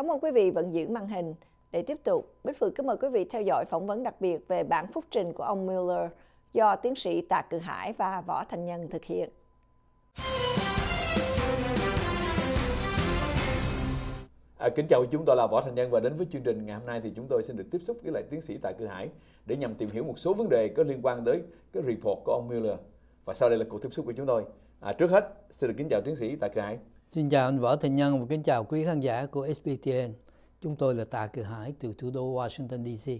Cảm ơn quý vị vẫn giữ màn hình. Để tiếp tục, Bích Phượng kính mời quý vị theo dõi phỏng vấn đặc biệt về bản phúc trình của ông Mueller do tiến sĩ Tạ Cự Hải và Võ Thành Nhân thực hiện. À, kính chào chúng tôi là Võ Thành Nhân và đến với chương trình ngày hôm nay thì chúng tôi xin được tiếp xúc với lại tiến sĩ Tạ Cự Hải để nhằm tìm hiểu một số vấn đề có liên quan tới cái report của ông Mueller. Và sau đây là cuộc tiếp xúc của chúng tôi. À, trước hết, xin được kính chào tiến sĩ Tạ Cự Hải. Xin chào anh Võ Thành Nhân và kính chào quý khán giả của SBTN. Chúng tôi là Tạ Cử Hải từ thủ đô Washington DC.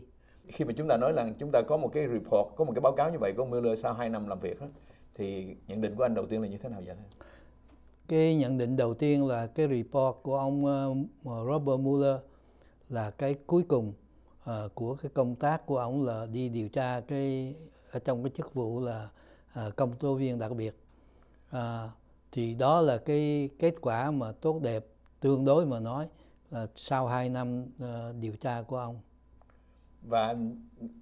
Khi mà chúng ta nói là chúng ta có một cái report, có một cái báo cáo như vậy của Mueller sau 2 năm làm việc đó, thì nhận định của anh đầu tiên là như thế nào vậy? Cái nhận định đầu tiên là cái report của ông ờ, Robert Mueller là cái cuối cùng ờ, của cái công tác của ông là đi điều tra cái ở trong cái chức vụ là ờ, công tố viên đặc biệt. À, thì đó là cái kết quả mà tốt đẹp tương đối mà nói là sau 2 năm uh, điều tra của ông và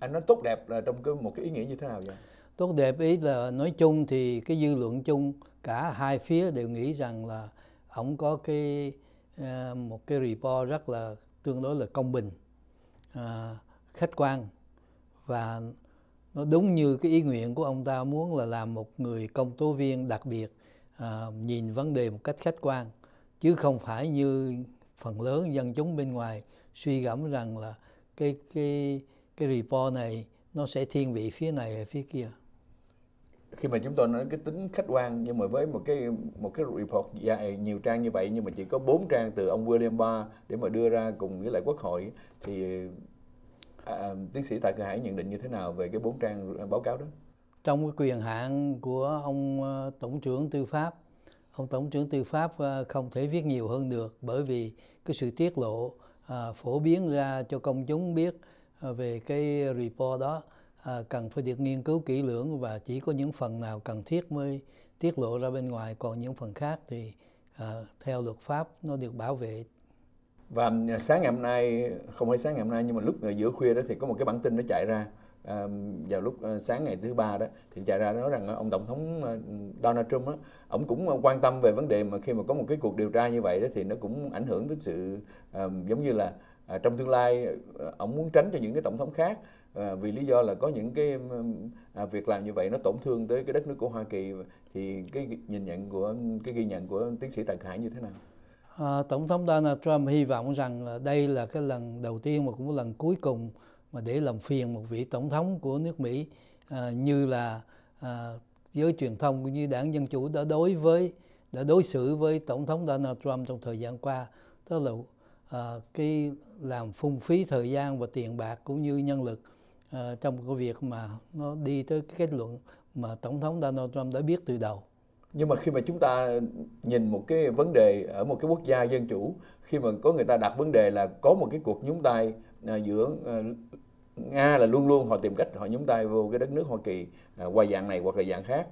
anh, nói tốt đẹp là trong cái một cái ý nghĩa như thế nào vậy tốt đẹp ý là nói chung thì cái dư luận chung cả hai phía đều nghĩ rằng là ông có cái uh, một cái report rất là tương đối là công bình uh, khách quan và nó đúng như cái ý nguyện của ông ta muốn là làm một người công tố viên đặc biệt Ờ, nhìn vấn đề một cách khách quan chứ không phải như phần lớn dân chúng bên ngoài suy gẫm rằng là cái cái cái report này nó sẽ thiên vị phía này hay phía kia khi mà chúng tôi nói cái tính khách quan nhưng mà với một cái một cái report dài nhiều trang như vậy nhưng mà chỉ có bốn trang từ ông William Barr để mà đưa ra cùng với lại quốc hội thì à, à tiến sĩ Tạ Cơ Hải nhận định như thế nào về cái bốn trang báo cáo đó? trong cái quyền hạn của ông ờ, tổng trưởng tư pháp ông tổng trưởng tư pháp ờ, không thể viết nhiều hơn được bởi vì cái sự tiết lộ ờ, phổ biến ra cho công chúng biết về cái report đó cần phải được nghiên cứu kỹ lưỡng và chỉ có những phần nào cần thiết mới tiết lộ ra bên ngoài còn những phần khác thì theo luật pháp nó được bảo vệ và sáng ngày hôm nay không phải sáng ngày hôm nay nhưng mà lúc giữa khuya đó thì có một cái bản tin nó chạy ra vào lúc ờ, sáng ngày thứ ba đó thì chạy ra nói rằng ờ, ông tổng thống ờ, Donald Trump đó ông cũng quan tâm về vấn đề mà khi mà có một cái cuộc điều tra như vậy đó thì nó cũng ảnh hưởng tới sự giống như là trong tương lai ông muốn tránh cho những cái tổng thống khác vì lý do là có những cái à, việc làm như vậy nó tổn thương tới cái đất nước của Hoa Kỳ thì cái nhìn nhận của cái ghi nhận của tiến sĩ Tài Khải như thế nào? À, Tổng thống Donald Trump hy vọng rằng đây là cái lần đầu tiên mà cũng là lần cuối cùng mà để làm phiền một vị tổng thống của nước Mỹ à, như là à, giới truyền thông cũng như đảng Dân Chủ đã đối với đã đối xử với tổng thống Donald Trump trong thời gian qua đó là à, cái làm phung phí thời gian và tiền bạc cũng như nhân lực à, trong cái việc mà nó đi tới cái kết luận mà tổng thống Donald Trump đã biết từ đầu nhưng mà khi mà chúng ta nhìn một cái vấn đề ở một cái quốc gia dân chủ khi mà có người ta đặt vấn đề là có một cái cuộc nhúng tay à, giữa à, nga là luôn luôn họ tìm cách họ nhúng tay vô cái đất nước hoa kỳ à, qua dạng này hoặc là dạng khác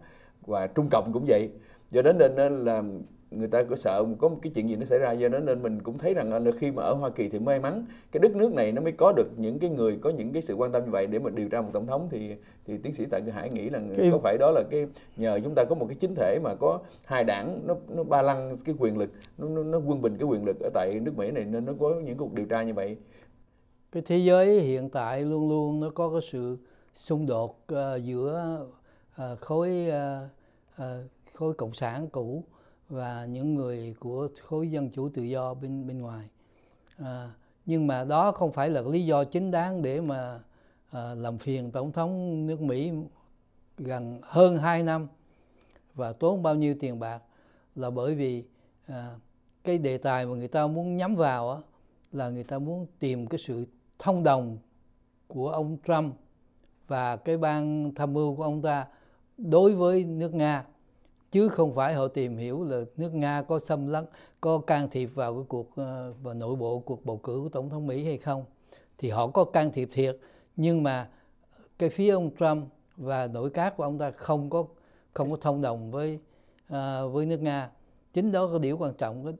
và trung cộng cũng vậy do đó nên là người ta có sợ có một cái chuyện gì nó xảy ra do đó nên mình cũng thấy rằng là khi mà ở Hoa Kỳ thì may mắn cái đất nước này nó mới có được những cái người có những cái sự quan tâm như vậy để mà điều tra một tổng thống thì thì tiến sĩ Tạ Hải nghĩ là cái... có phải đó là cái nhờ chúng ta có một cái chính thể mà có hai đảng nó nó ba lăng cái quyền lực nó, nó nó quân bình cái quyền lực ở tại nước Mỹ này nên nó có những cuộc điều tra như vậy cái thế giới hiện tại luôn luôn nó có cái sự xung đột uh, giữa uh, khối uh, uh, khối cộng sản cũ và những người của khối dân chủ tự do bên bên ngoài à, nhưng mà đó không phải là lý do chính đáng để mà à, làm phiền tổng thống nước Mỹ gần hơn 2 năm và tốn bao nhiêu tiền bạc là bởi vì à, cái đề tài mà người ta muốn nhắm vào á, là người ta muốn tìm cái sự thông đồng của ông Trump và cái ban tham mưu của ông ta đối với nước Nga chứ không phải họ tìm hiểu là nước Nga có xâm lấn có can thiệp vào cái cuộc ờ, và nội bộ cuộc bầu cử của tổng thống Mỹ hay không thì họ có can thiệp thiệt nhưng mà cái phía ông Trump và nội các của ông ta không có không có thông đồng với uh, với nước Nga chính đó là điều quan trọng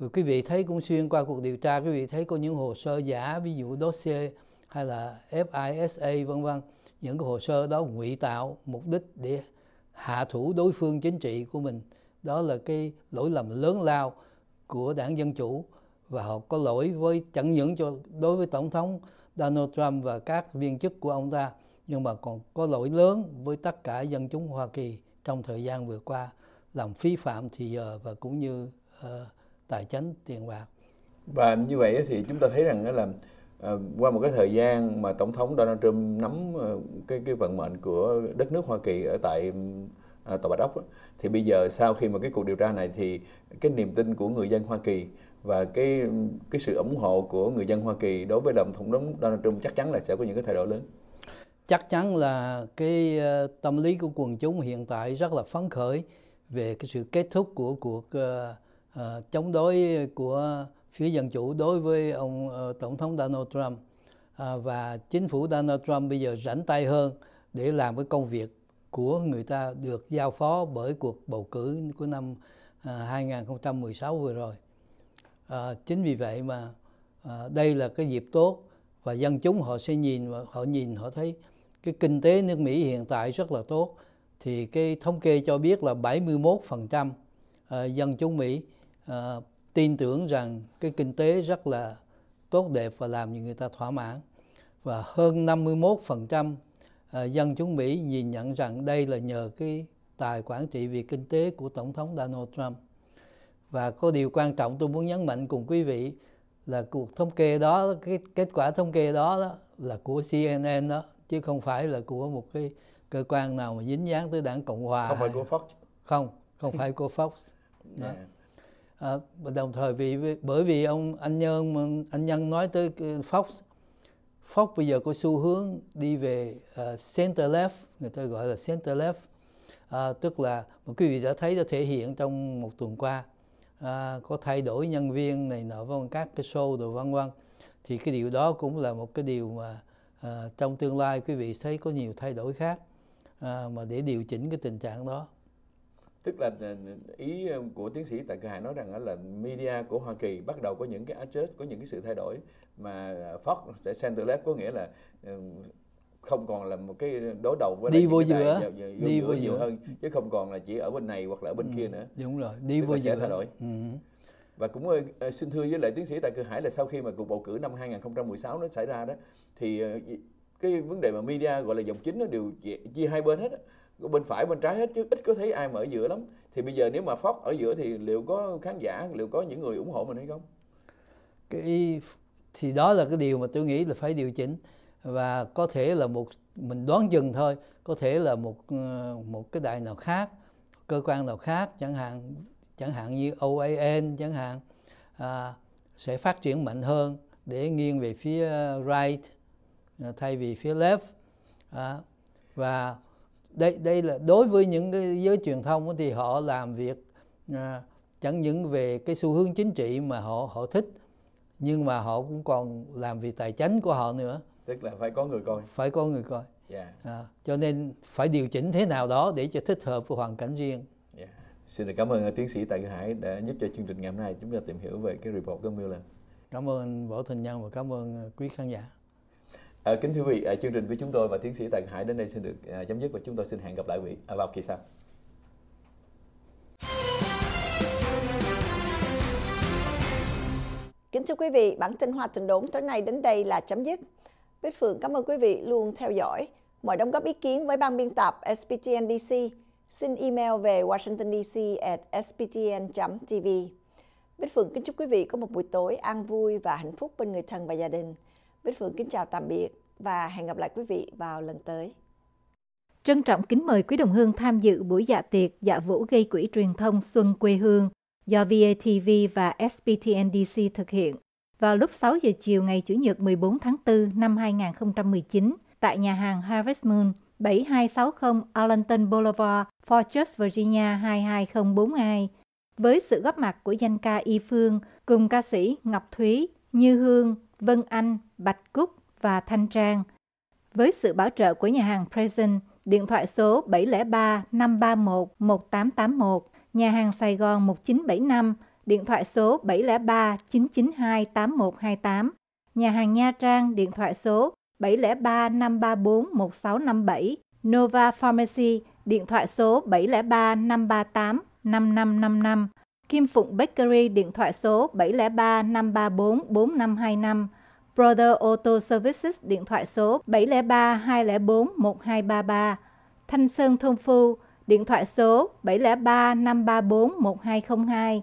rồi quý vị thấy cũng xuyên qua cuộc điều tra quý vị thấy có những hồ sơ giả ví dụ dossier hay là FISA vân vân những cái hồ sơ đó ngụy tạo mục đích để hạ thủ đối phương chính trị của mình đó là cái lỗi lầm lớn lao của đảng dân chủ và họ có lỗi với chẳng những cho đối với tổng thống Donald Trump và các viên chức của ông ta nhưng mà còn có lỗi lớn với tất cả dân chúng Hoa Kỳ trong thời gian vừa qua làm phi phạm thì giờ và cũng như uh, tài chính tiền bạc và như vậy thì chúng ta thấy rằng là ờ, qua một cái thời gian mà tổng thống Donald Trump nắm ờ, cái cái vận mệnh của đất nước Hoa Kỳ ở tại ờ, tòa Bạch Ốc thì bây giờ sau khi mà cái cuộc điều tra này thì cái niềm tin của người dân Hoa Kỳ và cái cái sự ủng hộ của người dân Hoa Kỳ đối với đồng tổng thống Donald Trump chắc chắn là sẽ có những cái thay đổi lớn. Chắc chắn là cái tâm lý của quần chúng hiện tại rất là phấn khởi về cái sự kết thúc của cuộc uh, Ờ, chống đối của phía dân chủ đối với ông ờ, tổng thống Donald Trump ờ, và chính phủ Donald Trump bây giờ rảnh tay hơn để làm cái công việc của người ta được giao phó bởi cuộc bầu cử của năm 2016 vừa rồi. Uh, chính vì vậy mà uh, đây là cái dịp tốt và dân chúng họ sẽ nhìn và họ nhìn họ thấy cái kinh tế nước Mỹ hiện tại rất là tốt thì cái thống kê cho biết là 71% dân chúng Mỹ Ờ, tin tưởng rằng cái kinh tế rất là tốt đẹp và làm cho người ta thỏa mãn và hơn 51% ờ, dân chúng Mỹ nhìn nhận rằng đây là nhờ cái tài quản trị về kinh tế của Tổng thống Donald Trump. Và có điều quan trọng tôi muốn nhấn mạnh cùng quý vị là cuộc thống kê đó, cái kết quả thống kê đó, đó là của CNN đó, chứ không phải là của một cái cơ quan nào mà dính dáng tới đảng Cộng Hòa. Không phải của Fox. Không, không phải của Fox. Yeah. Dạ à, đồng thời vì bởi vì ông anh nhân anh nhân nói tới Fox Fox bây giờ có xu hướng đi về uh, center left người ta gọi là center left à, tức là một quý vị đã thấy đã thể hiện trong một tuần qua à, có thay đổi nhân viên này nọ vân các cái show đồ vân vân thì cái điều đó cũng là một cái điều mà à, trong tương lai quý vị thấy có nhiều thay đổi khác à, mà để điều chỉnh cái tình trạng đó tức là ờ, ý ờ, của tiến sĩ tại Cơ Hải nói rằng là media của Hoa Kỳ bắt đầu có những cái adjust, có những cái sự thay đổi mà ờ, Fox sẽ center left có nghĩa là không còn là một cái đối đầu với đi vô giữa đài, đi vô, giữa hơn chứ không còn là chỉ ở bên này hoặc là ở bên ừ, kia nữa đúng rồi đi vô giữa thay đổi ừ. và cũng xin thưa với lại tiến sĩ tại Cơ Hải là sau khi mà cuộc bầu cử năm 2016 nó xảy ra đó thì cái vấn đề mà media gọi là dòng chính nó đều chia, chia hai bên hết bên phải bên trái hết chứ ít có thấy ai mà ở giữa lắm thì bây giờ nếu mà Fox ở giữa thì liệu có khán giả liệu có những người ủng hộ mình hay không cái thì đó là cái điều mà tôi nghĩ là phải điều chỉnh và có thể là một mình đoán chừng thôi có thể là một ờ, một cái đài nào khác cơ quan nào khác chẳng hạn chẳng hạn như OAN chẳng hạn à, sẽ phát triển mạnh hơn để nghiêng về phía right à, thay vì phía left à, và đây đây là đối với những cái giới truyền thông thì họ làm việc à, chẳng những về cái xu hướng chính trị mà họ họ thích nhưng mà họ cũng còn làm việc tài chính của họ nữa tức là phải có người coi phải có người coi yeah. Dạ. à, cho nên phải điều chỉnh thế nào đó để cho thích hợp với hoàn cảnh riêng yeah. Dạ. xin được cảm ơn tiến sĩ Tạ Cử Hải đã giúp cho chương trình ngày hôm nay chúng ta tìm hiểu về cái report của Mueller cảm ơn anh Võ Thành Nhân và cảm ơn quý khán giả À, kính thưa quý vị, ờ, chương trình của chúng tôi và tiến sĩ Tần Hải đến đây xin được ờ, chấm dứt và chúng tôi xin hẹn gặp lại quý vị à, vào kỳ sau. Kính thưa quý vị, bản tin Hoa Trình Đốn tối nay đến đây là chấm dứt. Bích Phượng cảm ơn quý vị luôn theo dõi. Mọi đóng góp ý kiến với ban biên tập SPTNDC xin email về washingtondc at sbtn.tv. Bích Phượng kính chúc quý vị có một buổi tối an vui và hạnh phúc bên người thân và gia đình. Bích Phượng kính chào tạm biệt và hẹn gặp lại quý vị vào lần tới. Trân trọng kính mời quý đồng hương tham dự buổi dạ tiệc dạ vũ gây quỹ truyền thông Xuân quê hương do VATV và SBTNDC thực hiện vào lúc 6 giờ chiều ngày Chủ nhật 14 tháng 4 năm 2019 tại nhà hàng Harvest Moon, 7260 Arlington Boulevard, Fortress, Virginia 22042 với sự góp mặt của danh ca Y Phương cùng ca sĩ Ngọc Thúy, Như Hương, Vân Anh, Bạch Cúc và Thanh Trang. Với sự bảo trợ của nhà hàng Present, điện thoại số 703 531 1881, nhà hàng Sài Gòn 1975, điện thoại số 703 992 8128, nhà hàng Nha Trang điện thoại số 703 534 1657, Nova Pharmacy điện thoại số 703 538 5555 Kim Phụng Bakery điện thoại số 703 534 4525, Brother Auto Services điện thoại số 703 204 1233, Thanh Sơn Thôn Phu điện thoại số 703 534 1202,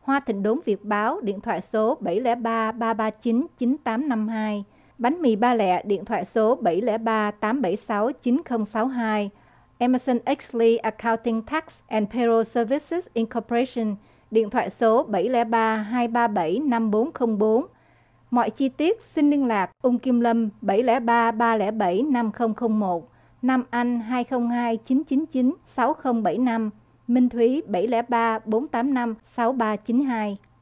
Hoa Thịnh Đốn Việt Báo điện thoại số 703 339 9852, Bánh mì Ba Lẹ điện thoại số 703 876 9062, Emerson Exley Accounting Tax and Payroll Services Incorporation điện thoại số 703 237 5404. Mọi chi tiết xin liên lạc Ung Kim Lâm 703 307 5001, Nam Anh 202 999 6075, Minh Thúy 703 485 6392.